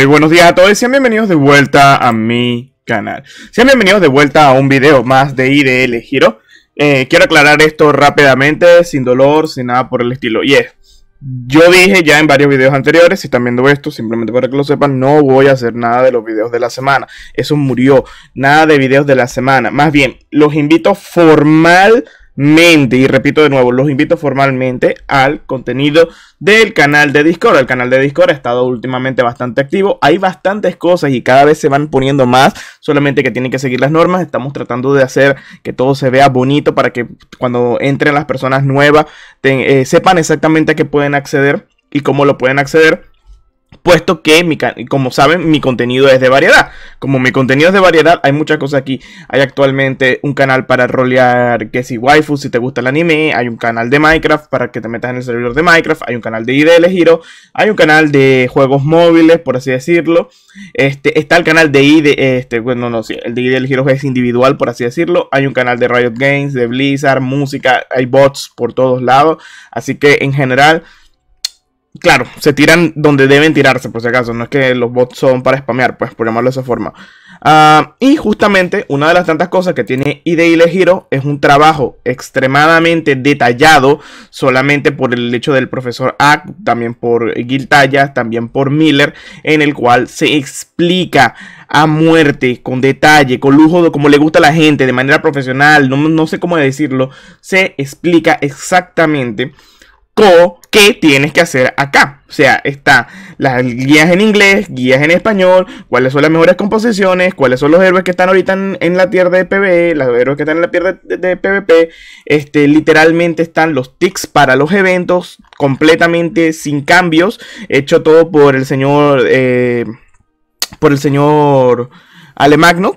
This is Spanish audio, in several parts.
Pues, buenos días a todos y sean bienvenidos de vuelta a mi canal. Sean bienvenidos de vuelta a un video más de IDL Giro. Eh, quiero aclarar esto rápidamente, sin dolor, sin nada por el estilo. Y es, yo dije ya en varios videos anteriores, si están viendo esto, simplemente para que lo sepan, no voy a hacer nada de los videos de la semana. Eso murió, nada de videos de la semana. Más bien, los invito formal y repito de nuevo, los invito formalmente al contenido del canal de Discord. El canal de Discord ha estado últimamente bastante activo. Hay bastantes cosas y cada vez se van poniendo más, solamente que tienen que seguir las normas. Estamos tratando de hacer que todo se vea bonito para que cuando entren las personas nuevas eh, sepan exactamente a qué pueden acceder y cómo lo pueden acceder. Puesto que, mi, como saben, mi contenido es de variedad. Como mi contenido es de variedad, hay muchas cosas aquí. Hay actualmente un canal para rolear que si waifu, si te gusta el anime. Hay un canal de Minecraft para que te metas en el servidor de Minecraft. Hay un canal de IDL Giro. Hay un canal de juegos móviles, por así decirlo. Este, está el canal de ID, este, bueno, no, el de IDL Giro es individual, por así decirlo. Hay un canal de Riot Games, de Blizzard, música. Hay bots por todos lados. Así que, en general... Claro, se tiran donde deben tirarse, por si acaso. No es que los bots son para spamear, pues, por llamarlo de esa forma. Ah, y justamente una de las tantas cosas que tiene IDL Hero es un trabajo extremadamente detallado, solamente por el hecho del profesor Ack, también por Tallas, también por Miller, en el cual se explica a muerte, con detalle, con lujo, de como le gusta a la gente, de manera profesional, no, no sé cómo decirlo, se explica exactamente o, que tienes que hacer acá. O sea, está las guías en inglés, guías en español, cuáles son las mejores composiciones, cuáles son los héroes que están ahorita en, la tierra de PvE, los héroes que están en la tierra de, PvP. Este, literalmente están los tics para los eventos, completamente sin cambios, hecho todo por el señor, eh, por el señor Alemagno,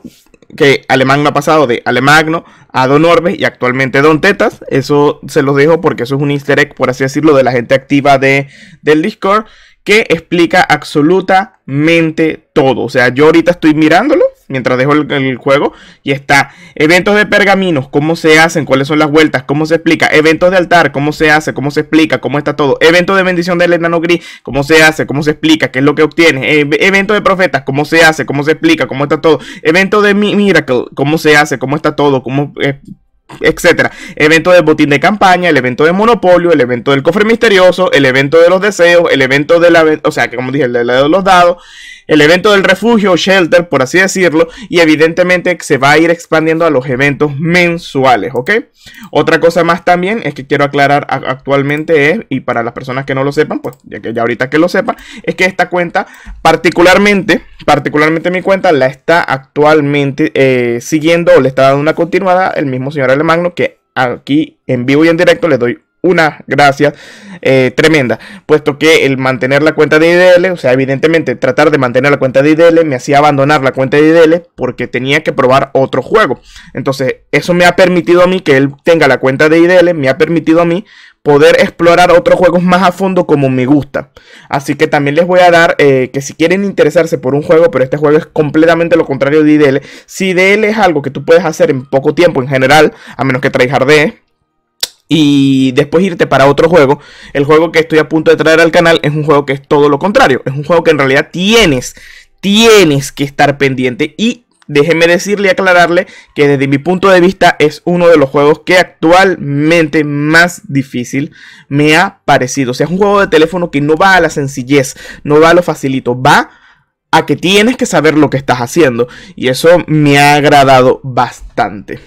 que Alemagno ha pasado de Alemagno a Don Orbe y actualmente Don Tetas. Eso se los dejo porque eso es un easter por así decirlo, de la gente activa de, del Discord que explica absolutamente todo. O sea, yo ahorita estoy mirándolo mientras dejo el, juego y está eventos de pergaminos, cómo se hacen, cuáles son las vueltas, cómo se explica, eventos de altar, cómo se hace, cómo se explica, cómo está todo, eventos de bendición del enano gris, cómo se hace, cómo se explica, qué es lo que obtiene, eh, eventos de profetas, cómo se hace, cómo se explica, cómo está todo, eventos de mi miracle, cómo se hace, cómo está todo, cómo eh, etcétera. Eventos de botín de campaña, el evento de monopolio, el evento del cofre misterioso, el evento de los deseos, el evento de la, o sea, que como dije, el de los dados, el evento del refugio o shelter, por así decirlo, y evidentemente se va a ir expandiendo a los eventos mensuales, ¿ok? Otra cosa más también es que quiero aclarar actualmente es, y para las personas que no lo sepan, pues ya ahorita que lo sepan, es que esta cuenta particularmente, particularmente mi cuenta la está actualmente eh, siguiendo o le está dando una continuada el mismo señor Alemagno que aquí en vivo y en directo le doy una gracia eh, tremenda, puesto que el mantener la cuenta de IDL, o sea, evidentemente tratar de mantener la cuenta de IDL me hacía abandonar la cuenta de IDL porque tenía que probar otro juego. Entonces, eso me ha permitido a mí que él tenga la cuenta de IDL, me ha permitido a mí poder explorar otros juegos más a fondo como me gusta. Así que también les voy a dar eh, que si quieren interesarse por un juego, pero este juego es completamente lo contrario de IDL. Si IDL es algo que tú puedes hacer en poco tiempo en general, a menos que tryhardees, y después irte para otro juego. El juego que estoy a punto de traer al canal es un juego que es todo lo contrario. Es un juego que en realidad tienes, tienes que estar pendiente y déjeme decirle y aclararle que desde mi punto de vista es uno de los juegos que actualmente más difícil me ha parecido. O sea, es un juego de teléfono que no va a la sencillez, no va a lo facilito, va a que tienes que saber lo que estás haciendo. Y eso me ha agradado bastante.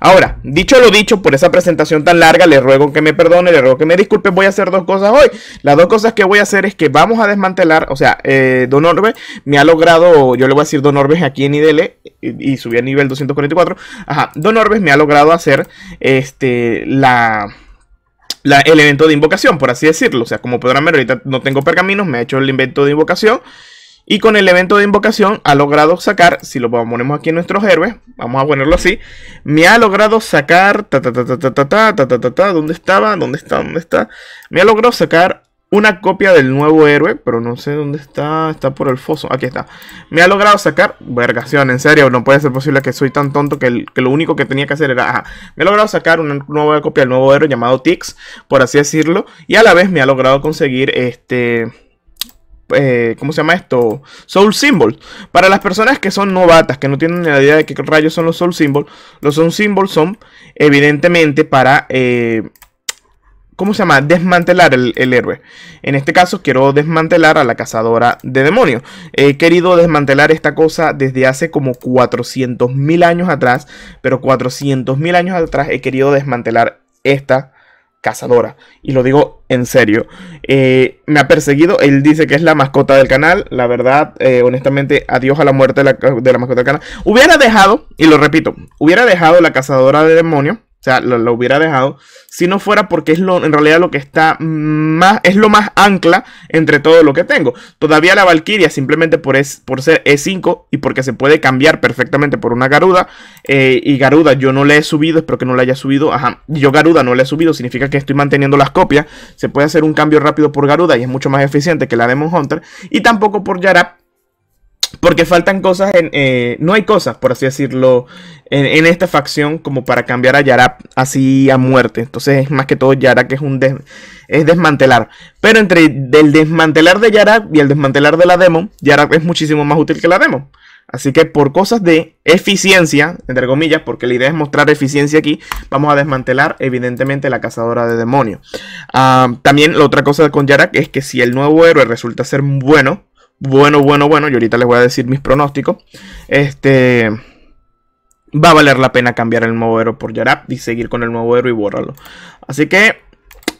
Ahora, dicho lo dicho, por esa presentación tan larga, le ruego que me perdone, le ruego que me disculpe, voy a hacer dos cosas hoy. Las dos cosas que voy a hacer es que vamos a desmantelar, o sea, eh, Don Orbe me ha logrado, yo le voy a decir Don Orbe aquí en IDL y, subí a nivel 244, ajá, Don Orbe me ha logrado hacer este, la... La, el evento de invocación, por así decirlo. O sea, como podrán ver, ahorita no tengo pergaminos, me ha hecho el evento de invocación. Y con el evento de invocación ha logrado sacar, si lo ponemos aquí en nuestros héroes, vamos a ponerlo así, me ha logrado sacar, ta ta ta ta ta ta ta ta ta ¿dónde estaba? ¿Dónde está? ¿Dónde está? Me ha logrado sacar una copia del nuevo héroe, pero no sé dónde está, está por el foso, aquí está. Me ha logrado sacar, vergación, en serio, no puede ser posible que soy tan tonto que, lo único que tenía que hacer era, ajá, me ha logrado sacar una nueva copia del nuevo héroe llamado Tix, por así decirlo, y a la vez me ha logrado conseguir este eh, ¿cómo se llama esto? Soul Symbol. Para las personas que son novatas, que no tienen ni la idea de qué rayos son los Soul Symbol, los Soul Symbol son evidentemente para, eh, ¿cómo se llama? Desmantelar el, héroe. En este caso quiero desmantelar a la cazadora de demonios. He querido desmantelar esta cosa desde hace como 400.000 años atrás, pero 400.000 años atrás he querido desmantelar esta cazadora. Y lo digo en serio. Eh, me ha perseguido. Él dice que es la mascota del canal. La verdad, eh, honestamente, adiós a la muerte de la, de la, mascota del canal. Hubiera dejado, y lo repito, hubiera dejado la cazadora de demonios o sea, lo, hubiera dejado. Si no fuera porque es lo, en realidad lo que está más. Es lo más ancla entre todo lo que tengo. Todavía la Valkyria, simplemente por, es, por ser E5 y porque se puede cambiar perfectamente por una Garuda. Eh, y Garuda yo no le he subido, espero que no la haya subido. Ajá, yo Garuda no le he subido, significa que estoy manteniendo las copias. Se puede hacer un cambio rápido por Garuda y es mucho más eficiente que la Demon Hunter. Y tampoco por Yarap, porque faltan cosas en... Eh, no hay cosas, por así decirlo, en, esta facción como para cambiar a Yarak así a muerte. Entonces más que todo Yarak es un es desmantelar. Pero entre el desmantelar de Yarak y el desmantelar de la demo. Yarak es muchísimo más útil que la demo. Así que por cosas de eficiencia, entre comillas, porque la idea es mostrar eficiencia aquí, vamos a desmantelar evidentemente la cazadora de demonios. Ah, también la otra cosa con Yarak es que si el nuevo héroe resulta ser bueno, bueno, bueno, bueno. Yo ahorita les voy a decir mis pronósticos. Este. Va a valer la pena cambiar el nuevo héroe por Yarap y seguir con el nuevo héroe y borrarlo. Así que,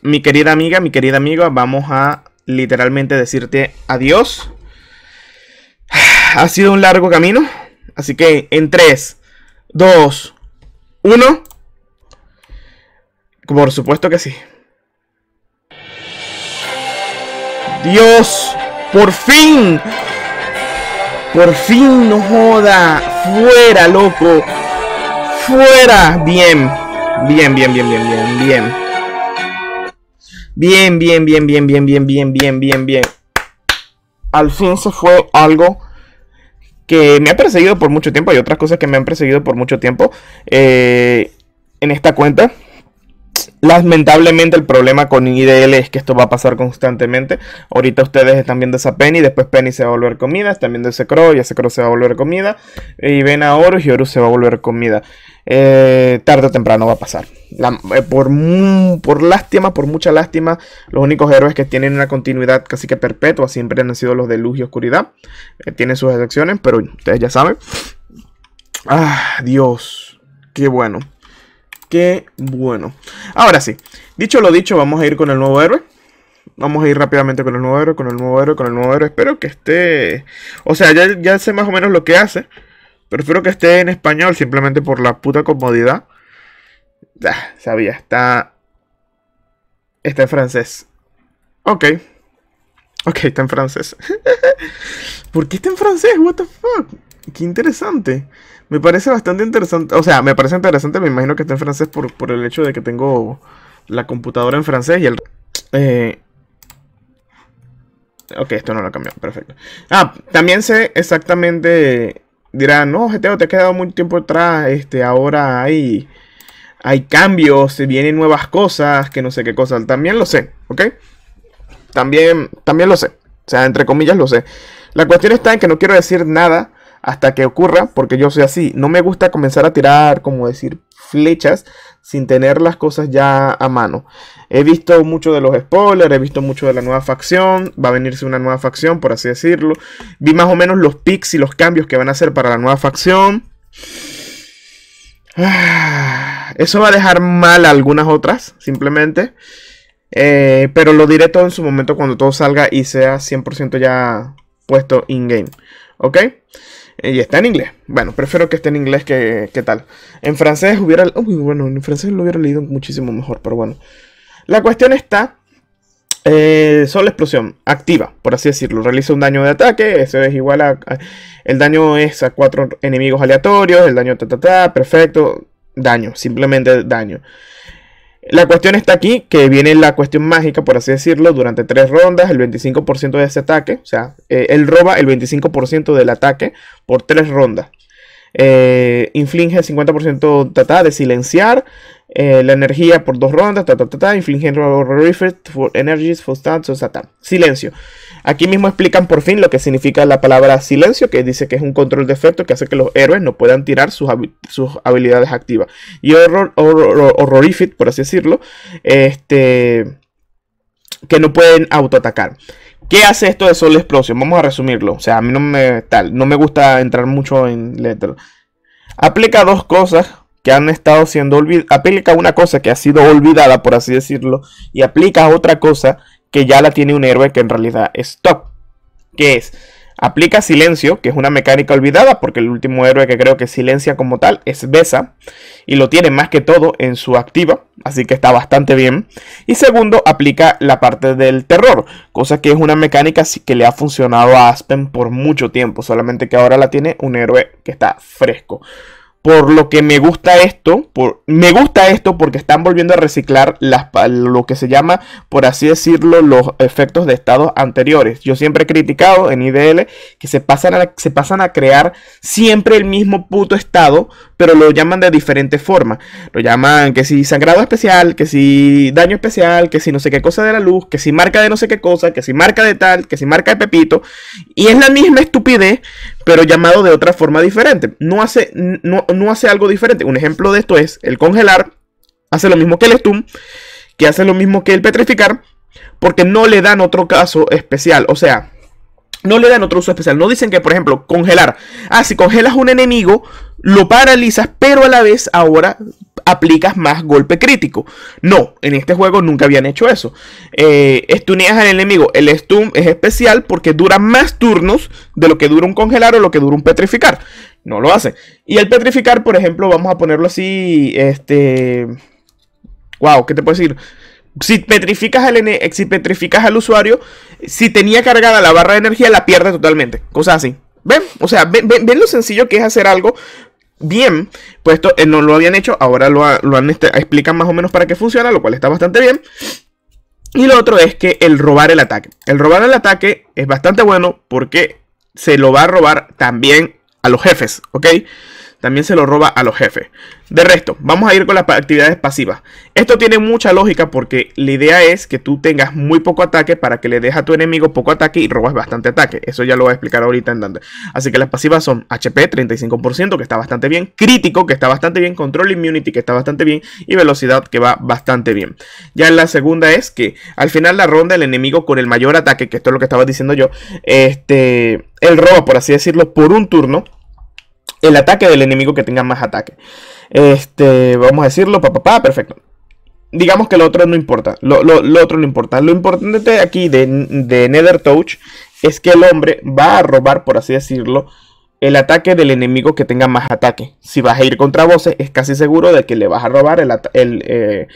mi querida amiga, mi querida amiga, vamos a literalmente decirte adiós. Ha sido un largo camino. Así que en 3, 2, 1. Por supuesto que sí. Dios. Por fin. Por fin, no joda. Fuera, loco. Fuera. Bien. Bien, bien, bien, bien, bien, bien. Bien, bien, bien, bien, bien, bien, bien, bien, bien, bien. Al fin se fue algo que me ha perseguido por mucho tiempo. Hay otras cosas que me han perseguido por mucho tiempo en esta cuenta. Lamentablemente el problema con IDL es que esto va a pasar constantemente. Ahorita ustedes están viendo esa Penny, después Penny se va a volver comida, están viendo ese Crow y ese Crow se va a volver comida. Y ven a Oro y Oro se va a volver comida. Eh, tarde o temprano va a pasar. Eh, por, por lástima, por mucha lástima, los únicos héroes que tienen una continuidad casi que perpetua siempre han sido los de luz y oscuridad. Eh, tienen sus excepciones, pero ustedes ya saben. Ah, Dios, qué bueno que bueno. Ahora sí, dicho lo dicho, vamos a ir con el nuevo héroe. Vamos a ir rápidamente con el nuevo héroe, con el nuevo héroe, con el nuevo héroe. Espero que esté... O sea, ya, sé más o menos lo que hace. Prefiero que esté en español simplemente por la puta comodidad. Ya, ah, sabía, está... Está en francés. Ok. Ok, está en francés. ¿Por qué está en francés? What the fuck? Qué interesante. Me parece bastante interesante. O sea, me parece interesante, me imagino que está en francés por, por el hecho de que tengo la computadora en francés y el. Eh, ok, esto no lo ha cambiado perfecto. Ah, también sé exactamente. dirá, no, GTO, te has quedado muy tiempo atrás. Este, ahora hay. Hay cambios, se vienen nuevas cosas, que no sé qué cosas. También lo sé, ¿ok? También, también lo sé. O sea, entre comillas lo sé. La cuestión está en que no quiero decir nada hasta que ocurra, porque yo soy así. No me gusta comenzar a tirar, como decir, flechas sin tener las cosas ya a mano. He visto mucho de los spoilers, he visto mucho de la nueva facción, va a venirse una nueva facción, por así decirlo. Vi más o menos los picks y los cambios que van a hacer para la nueva facción. Eso va a dejar mal a algunas otras, simplemente. Eh, pero lo diré todo en su momento cuando todo salga y sea 100% ya puesto in-game. ¿Ok? Eh, y está en inglés. Bueno, prefiero que esté en inglés que, tal. En francés hubiera... Uy, bueno, en francés lo hubiera leído muchísimo mejor, pero bueno. La cuestión está... Eh, solo explosión, activa, por así decirlo. Realiza un daño de ataque, eso es igual a... a el daño es a cuatro enemigos aleatorios, el daño ta ta ta, perfecto. Daño, simplemente daño. La cuestión está aquí, que viene la cuestión mágica, por así decirlo, durante tres rondas, el 25% de ese ataque, o sea, eh, él roba el 25% del ataque por tres rondas. Eh, inflige el 50% de silenciar, eh, la energía por dos rondas, ta, ta, ta, ta infligiendo for energies, for stats, Silencio. Aquí mismo explican por fin lo que significa la palabra silencio, que dice que es un control de efecto que hace que los héroes no puedan tirar sus, sus habilidades activas. Y horror, horror, por así decirlo, este, que no pueden autoatacar. ¿Qué hace esto de Sol Explosion? Vamos a resumirlo. O sea, a mí no me, tal, no me gusta entrar mucho en letras. Aplica dos cosas ya han estado siendo aplica una cosa que ha sido olvidada, por así decirlo, y aplica otra cosa que ya la tiene un héroe que en realidad es top, que es aplica silencio, que es una mecánica olvidada, porque el último héroe que creo que silencia como tal es Besa, y lo tiene más que todo en su activa, así que está bastante bien. Y segundo, aplica la parte del terror, cosa que es una mecánica que le ha funcionado a Aspen por mucho tiempo, solamente que ahora la tiene un héroe que está fresco por lo que me gusta esto, me gusta esto porque están volviendo a reciclar las, lo que se llama, por así decirlo, los efectos de estados anteriores. Yo siempre he criticado en IDL que se pasan a, se pasan a crear siempre el mismo puto estado, pero lo llaman de diferente forma. Lo llaman que si sangrado especial, que si daño especial, que si no sé qué cosa de la luz, que si marca de no sé qué cosa, que si marca de tal, que si marca de pepito. Y es la misma estupidez, pero llamado de otra forma diferente. No hace, no, hace algo diferente. Un ejemplo de esto es el congelar, hace lo mismo que el stun, que hace lo mismo que el petrificar, porque no le dan otro caso especial. O sea, no le dan otro uso especial. No dicen que, por ejemplo, congelar. Ah, si congelas un enemigo, lo paralizas, pero a la vez ahora aplicas más golpe crítico. No, en este juego nunca habían hecho eso. Eh, al enemigo. El stun es especial porque dura más turnos de lo que dura un congelar o lo que dura un petrificar. No lo hace. Y el petrificar, por ejemplo, vamos a ponerlo así. Este. Wow, ¿qué te puedo decir? Si petrificas, al, si petrificas al usuario, si tenía cargada la barra de energía, la pierde totalmente. Cosas así. ¿Ven? O sea, ven, ven, lo sencillo que es hacer algo bien, puesto esto eh, no lo habían hecho, ahora lo, han este, explican más o menos para qué funciona, lo cual está bastante bien. Y lo otro es que el robar el ataque. El robar el ataque es bastante bueno porque se lo va a robar también a los jefes, ¿ok? también se lo roba a los jefes. De resto, vamos a ir con las actividades pasivas. Esto tiene mucha lógica porque la idea es que tú tengas muy poco ataque para que le dejes a tu enemigo poco ataque y robas bastante ataque. Eso ya lo voy a explicar ahorita en Dante. Así que las pasivas son HP 35%, que está bastante bien, crítico, que está bastante bien, control immunity, que está bastante bien, y velocidad, que va bastante bien. Ya la segunda es que al final la ronda el enemigo con el mayor ataque, que esto es lo que estaba diciendo yo, este, él roba, por así decirlo, por un turno el ataque del enemigo que tenga más ataque. Este, vamos a decirlo, papá, perfecto. Digamos que lo otro no importa, lo, otro no importa. Lo importante aquí de, de Nether Touch es que el hombre va a robar, por así decirlo, el ataque del enemigo que tenga más ataque. Si vas a ir contra voces, es casi seguro de que le vas a robar el, eh,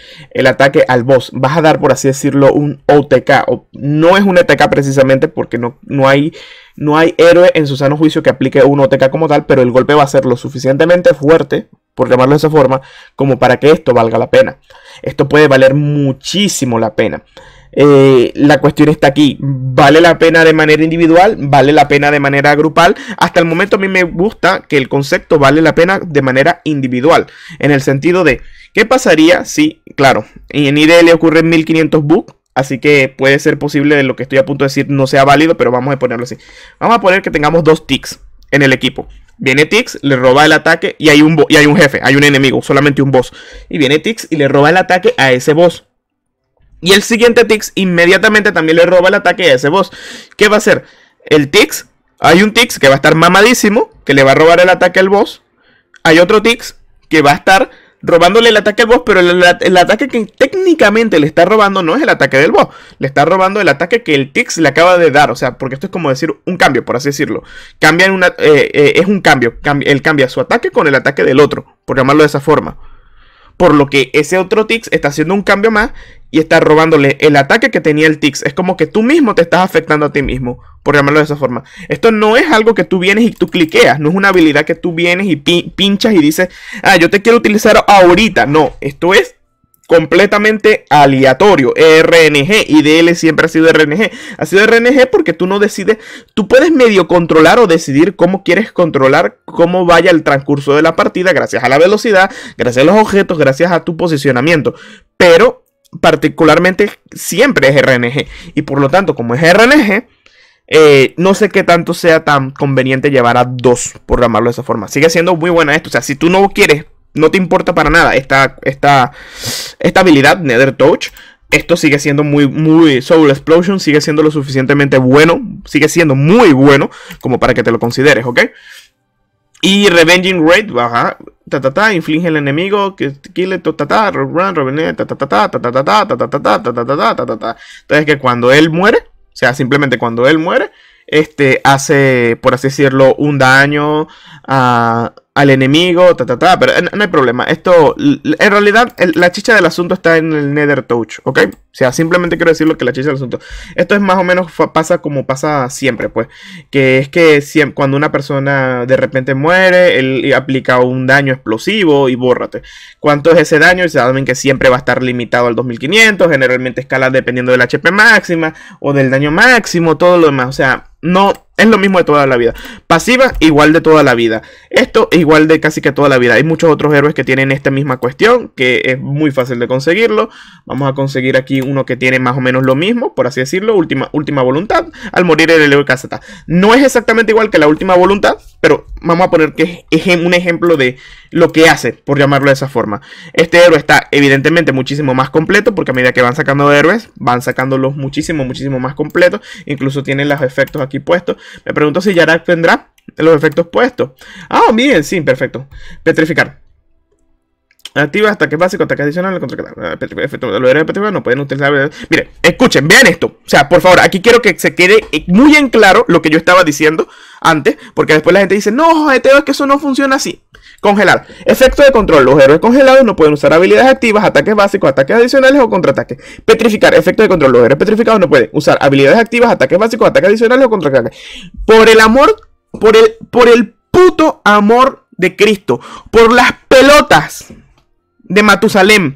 ataque al boss. Vas a dar, por así decirlo, un OTK. O, no es un OTK e precisamente porque no, no, hay, no hay héroe en su sano juicio que aplique un OTK como tal, pero el golpe va a ser lo suficientemente fuerte, por llamarlo de esa forma, como para que esto valga la pena. Esto puede valer muchísimo la pena. Eh, la cuestión está aquí. ¿Vale la pena de manera individual? ¿Vale la pena de manera grupal? Hasta el momento a mí me gusta que el concepto vale la pena de manera individual. En el sentido de, ¿qué pasaría si, claro, en IDL ocurren 1500 bugs? Así que puede ser posible de lo que estoy a punto de decir no sea válido, pero vamos a ponerlo así. Vamos a poner que tengamos dos ticks en el equipo. Viene ticks, le roba el ataque y hay, un y hay un jefe, hay un enemigo, solamente un boss. Y viene Tix y le roba el ataque a ese boss. Y el siguiente Tix inmediatamente también le roba el ataque a ese boss. ¿Qué va a hacer? El Tix, hay un Tix que va a estar mamadísimo, que le va a robar el ataque al boss. Hay otro Tix que va a estar robándole el ataque al boss, pero el, ataque que técnicamente le está robando no es el ataque del boss, le está robando el ataque que el Tix le acaba de dar, o sea, porque esto es como decir un cambio, por así decirlo. una, eh, eh, es un cambio, él cambia su ataque con el ataque del otro, por llamarlo de esa forma. Por lo que ese otro Tix está haciendo un cambio más y está robándole el ataque que tenía el Tix. Es como que tú mismo te estás afectando a ti mismo, por llamarlo de esa forma. Esto no es algo que tú vienes y tú cliqueas, no es una habilidad que tú vienes y pinchas y dices, ah, yo te quiero utilizar ahorita. No, esto es completamente aleatorio, e RNG, y DL siempre ha sido e RNG. Ha sido e RNG porque tú no decides, tú puedes medio controlar o decidir cómo quieres controlar cómo vaya el transcurso de la partida, gracias a la velocidad, gracias a los objetos, gracias a tu posicionamiento. Pero particularmente siempre es RNG, y por lo tanto, como es RNG, eh, no sé qué tanto sea tan conveniente llevar a dos, por de esa forma. Sigue siendo muy buena esto. O sea, si tú no quieres no te importa para nada esta, esta, esta habilidad, Nether Touch. Esto sigue siendo muy, muy Soul Explosion, sigue siendo lo suficientemente bueno, sigue siendo muy bueno como para que te lo consideres, ¿ok? Y Revenging Raid, baja, ta ta ta, inflige el enemigo, que ta run, ta ta ta ta, ta ta ta ta, ta ta ta ta, ta ta ta ta. Entonces que cuando él muere, o sea, simplemente cuando él muere, este hace, por así decirlo, un daño a al enemigo, ta, ta, ta, pero eh, no hay problema. Esto, en realidad, la chicha del asunto está en el Nether Touch, ¿ok? O sea, simplemente quiero decir lo que la chicha del asunto. Esto es más o menos pasa como pasa siempre, pues. Que es que cuando una persona de repente muere, él aplica un daño explosivo y bórrate. ¿Cuánto es ese daño? Y saben que siempre va a estar limitado al 2500, generalmente escala dependiendo del HP máxima o del daño máximo, todo lo demás. O sea, no es lo mismo de toda la vida. Pasiva, igual de toda la vida. Esto, igual de casi que toda la vida. Hay muchos otros héroes que tienen esta misma cuestión, que es muy fácil de conseguirlo. Vamos a conseguir aquí uno que tiene más o menos lo mismo, por así decirlo. Última, última voluntad, al morir el héroe casata. No es exactamente igual que la última voluntad, pero vamos a poner que es un ejemplo de lo que hace, por llamarlo de esa forma. Este héroe está evidentemente muchísimo más completo, porque a medida que van sacando héroes, van sacándolos muchísimo, muchísimo más completos. Incluso tienen los efectos aquí puestos. Me pregunto si ya tendrá los efectos puestos. Ah, bien, oh, sí, perfecto. Petrificar. Activa hasta básico, ataque adicional, contra efecto ah, no pueden utilizar. Mire, escuchen, vean esto. O sea, por favor, aquí quiero que se quede muy en claro lo que yo estaba diciendo antes, porque después la gente dice, no, Eteo, es que eso no funciona así. Congelar. Efecto de control. Los héroes congelados no pueden usar habilidades activas, ataques básicos, ataques adicionales o contraataques. Petrificar. Efecto de control. Los héroes petrificados no pueden usar habilidades activas, ataques básicos, ataques adicionales o contraataques. Por el amor, por el, por el puto amor de Cristo. Por las pelotas de Matusalem.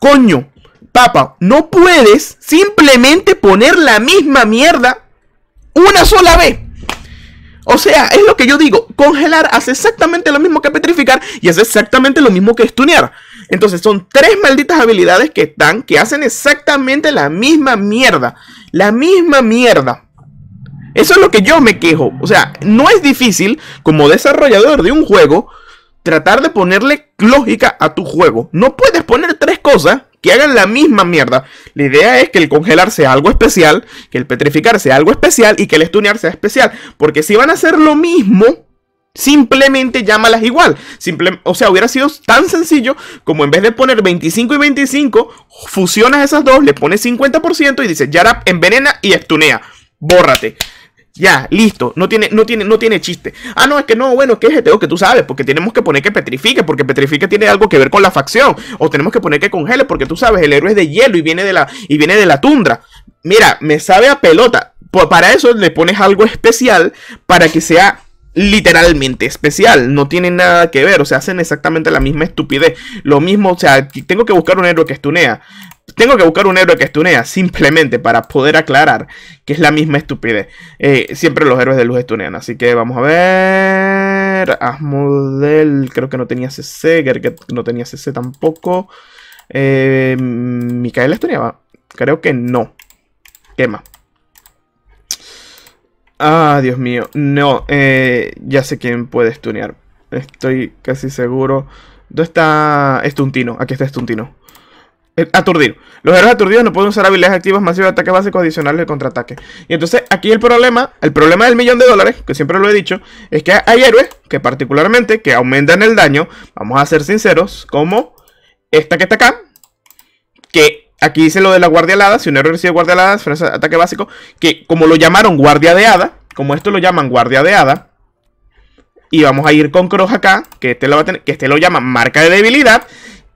Coño, papa, no puedes simplemente poner la misma mierda una sola vez. O sea, es lo que yo digo, congelar hace exactamente lo mismo que petrificar y hace exactamente lo mismo que stunear Entonces son tres malditas habilidades que están, que hacen exactamente la misma mierda. La misma mierda. Eso es lo que yo me quejo. O sea, no es difícil como desarrollador de un juego tratar de ponerle lógica a tu juego. No puedes poner tres cosas que hagan la misma mierda. La idea es que el congelar sea algo especial, que el petrificar sea algo especial y que el estunear sea especial. Porque si van a hacer lo mismo, Simplemente llámalas igual. o sea, hubiera sido tan sencillo como en vez de poner 25 y 25, fusionas esas dos, le pones 50% y dices, Yarap envenena y estunea. Bórrate. Ya, listo. No tiene, no tiene, no tiene chiste. Ah, no, es que no, bueno, es que es GTO que tú sabes, porque tenemos que poner que petrifique, porque petrifique tiene algo que ver con la facción. O tenemos que poner que congele, porque tú sabes, el héroe es de hielo y viene de la, y viene de la tundra. Mira, me sabe a pelota. para eso le pones algo especial para que sea literalmente especial, no tiene nada que ver, o sea, hacen exactamente la misma estupidez, lo mismo, o sea, tengo que buscar un héroe que estunea, tengo que buscar un héroe que estunea simplemente para poder aclarar que es la misma estupidez. Eh, siempre los héroes de luz estunean, así que vamos a ver. Asmodel, creo que no tenía CC, que no tenía CC tampoco. Eh, Micaela estuneaba, creo que no. Quema. Ah, Dios mío. No, eh, ya sé quién puede stunear. Estoy casi seguro. ¿Dónde está Estuntino? Aquí está Estuntino. Eh, aturdido. Los héroes aturdidos no pueden usar habilidades activas masivas de ataques básicos adicionales de contraataque. Y entonces aquí el problema, el problema del millón de dólares, que siempre lo he dicho, es que hay héroes que particularmente que aumentan el daño, vamos a ser sinceros, como esta que está acá, que aquí dice lo de la guardia alada, si un héroe recibe guardia alada, ataque básico, que como lo llamaron guardia de hada, como esto lo llaman guardia de hada, y vamos a ir con Cross acá, que este, que este lo llama marca de debilidad.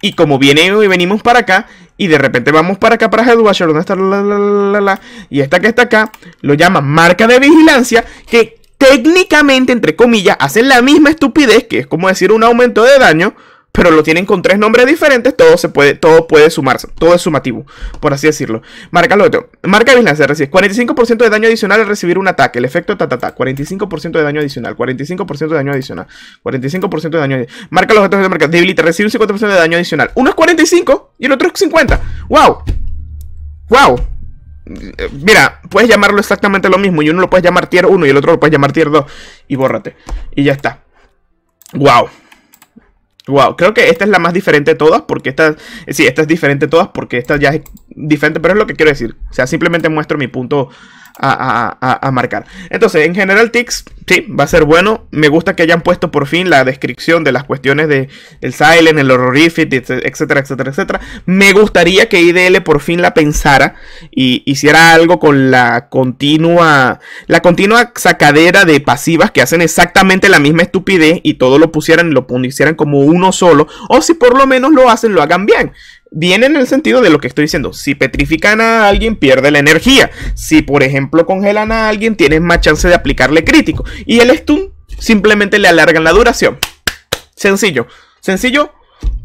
Y como viene y venimos para acá, y de repente vamos para acá, para Headwatcher, donde está la, la, la, la, y esta que está acá, lo llama marca de vigilancia, que técnicamente, entre comillas, hacen la misma estupidez, que es como decir un aumento de daño, pero lo tienen con tres nombres diferentes, todo se puede, todo puede sumarse, todo es sumativo, por así decirlo. Marca lo otro. Marca vigilancia, recibes 45% de daño adicional al recibir un ataque, el efecto ta ta ta, 45% de daño adicional, 45% de daño adicional, 45% de daño adicional. Marca los objetos de marca, debilita, recibe un 50% de daño adicional. Uno es 45 y el otro es 50. ¡Wow! ¡Wow! Mira, puedes llamarlo exactamente lo mismo y uno lo puedes llamar tier 1 y el otro lo puedes llamar tier 2 y bórrate. Y ya está. ¡Wow! Wow, creo que esta es la más diferente de todas porque esta, sí, esta es diferente de todas porque esta ya es diferente, pero es lo que quiero decir. O sea, simplemente muestro mi punto a, marcar. Entonces, en general, Tix, sí, va a ser bueno. Me gusta que hayan puesto por fin la descripción de las cuestiones de el Silent, el Horrorific, etcétera, etcétera, etcétera. Me gustaría que IDL por fin la pensara y hiciera algo con la continua, la continua sacadera de pasivas que hacen exactamente la misma estupidez y todo lo pusieran y lo hicieran como uno solo. O si por lo menos lo hacen, lo hagan bien. Viene en el sentido de lo que estoy diciendo. Si petrifican a alguien, pierde la energía. Si, por ejemplo, congelan a alguien, tienes más chance de aplicarle crítico. Y el stun simplemente le alargan la duración. Sencillo. Sencillo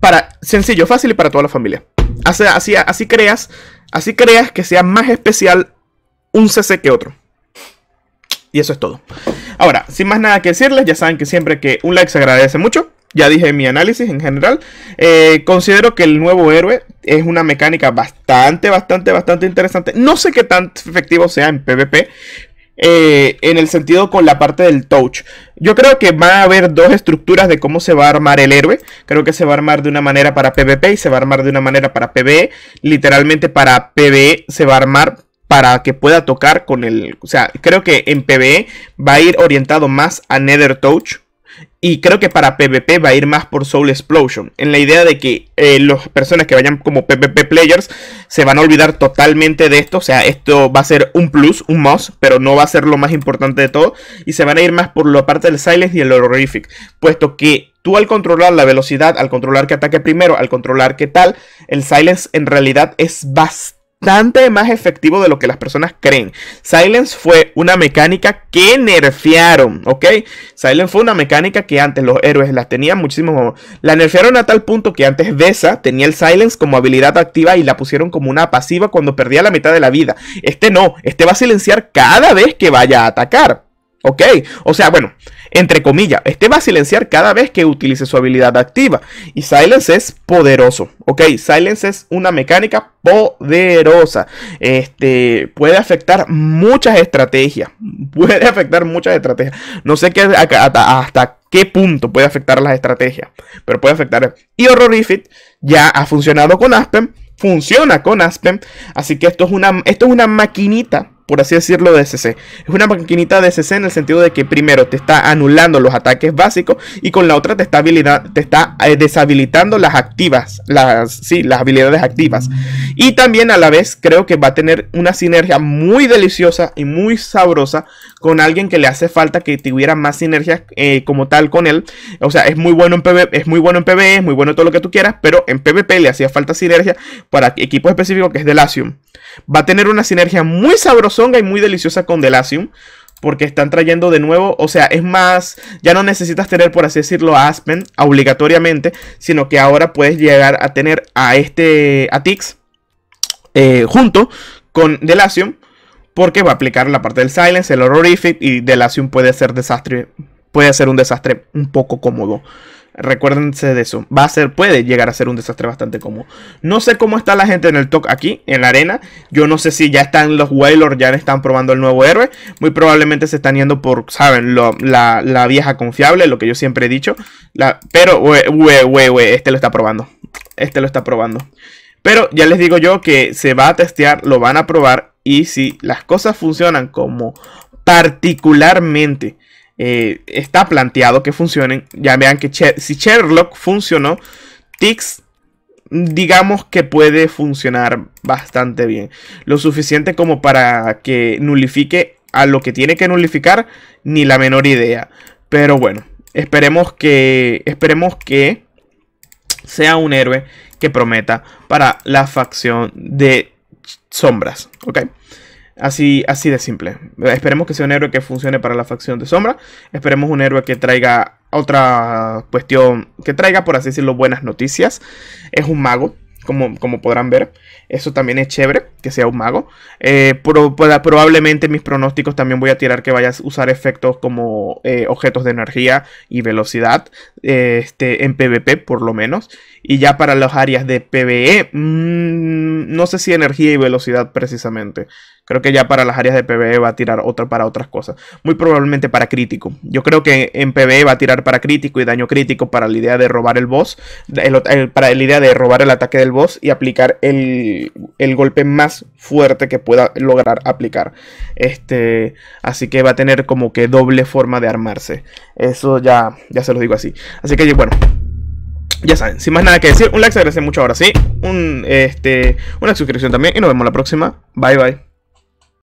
para. Sencillo, fácil y para toda la familia. Así, así creas. Así creas que sea más especial un CC que otro. Y eso es todo. Ahora, sin más nada que decirles, ya saben que siempre que un like se agradece mucho ya dije mi análisis en general. Eh, considero que el nuevo héroe es una mecánica bastante, bastante, bastante interesante. No sé qué tan efectivo sea en PvP. Eh, en el sentido con la parte del touch. Yo creo que va a haber dos estructuras de cómo se va a armar el héroe. Creo que se va a armar de una manera para PvP y se va a armar de una manera para PvE. Literalmente para PvE se va a armar para que pueda tocar con el... O sea, creo que en PvE va a ir orientado más a Nether Touch y creo que para PvP va a ir más por Soul Explosion. En la idea de que eh, las personas que vayan como PvP players se van a olvidar totalmente de esto. O sea, esto va a ser un plus, un must, pero no va a ser lo más importante de todo. Y se van a ir más por la parte del Silence y el Horrific. Puesto que tú al controlar la velocidad, al controlar que ataque primero, al controlar qué tal, el Silence en realidad es bastante bastante más efectivo de lo que las personas creen. Silence fue una mecánica que nerfearon, ¿ok? Silence fue una mecánica que antes los héroes las tenían muchísimo. La nerfearon a tal punto que antes Vesa tenía el Silence como habilidad activa y la pusieron como una pasiva cuando perdía la mitad de la vida. Este no, este va a silenciar cada vez que vaya a atacar. Ok, o sea, bueno, entre comillas, este va a silenciar cada vez que utilice su habilidad activa. Y Silence es poderoso, ok. Silence es una mecánica poderosa. Este puede afectar muchas estrategias. Puede afectar muchas estrategias. No sé qué, hasta, qué punto puede afectar las estrategias, pero puede afectar. Y Horrorific ya ha funcionado con Aspen, funciona con Aspen. Así que esto es una, esto es una maquinita por así decirlo, de CC. Es una maquinita de CC en el sentido de que primero te está anulando los ataques básicos y con la otra te está, habilidad, te está eh, deshabilitando las activas, las, sí, las habilidades activas. Y también a la vez creo que va a tener una sinergia muy deliciosa y muy sabrosa con alguien que le hace falta que tuviera más sinergias eh, como tal con él. O sea, es muy bueno en PvE, es muy bueno en PvE, es muy bueno todo lo que tú quieras, pero en PvP le hacía falta sinergia para equipo específico que es de Va a tener una sinergia muy sabrosa y muy deliciosa con Delasium. Porque están trayendo de nuevo, o sea, es más, ya no necesitas tener, por así decirlo, a Aspen obligatoriamente, sino que ahora puedes llegar a tener a este, a Tix, eh, junto con Delasium, porque va a aplicar la parte del Silence, el Horrorific, y Delasium puede ser desastre, puede ser un desastre un poco cómodo. Recuérdense de eso. Va a ser, puede llegar a ser un desastre bastante común. No sé cómo está la gente en el TOC aquí, en la arena. Yo no sé si ya están los Wailord, ya están probando el nuevo héroe. Muy probablemente se están yendo por, saben, la, vieja confiable, lo que yo siempre he dicho. pero, wey, wey, wey, este lo está probando. Este lo está probando. Pero ya les digo yo que se va a testear, lo van a probar. Y si las cosas funcionan como particularmente eh, está planteado que funcionen. Ya vean que si Sherlock funcionó, Tix digamos que puede funcionar bastante bien. Lo suficiente como para que nulifique a lo que tiene que nulificar ni la menor idea. Pero bueno, esperemos que esperemos que sea un héroe que prometa para la facción de sombras, ¿ok? Así, así de simple. Esperemos que sea un héroe que funcione para la facción de sombra. Esperemos un héroe que traiga otra cuestión, que traiga, por así decirlo, buenas noticias. Es un mago, como, como podrán ver. Eso también es chévere, que sea un mago. Eh, probablemente mis pronósticos también voy a tirar que vayas a usar efectos como eh, objetos de energía y velocidad. Eh, este, en PvP, por lo menos. Y ya para las áreas de PvE, mm, no sé si energía y velocidad precisamente. Creo que ya para las áreas de PvE va a tirar otra para otras cosas. Muy probablemente para crítico. Yo creo que en PvE va a tirar para crítico y daño crítico para la idea de robar el boss. para la idea de robar el ataque del boss y aplicar el, golpe más fuerte que pueda lograr aplicar. Este, así que va a tener como que doble forma de armarse. Eso ya, ya se lo digo así. Así que bueno, ya saben, sin más nada que decir, un like se agradece mucho ahora sí, un, este, una suscripción también y nos vemos la próxima. Bye bye.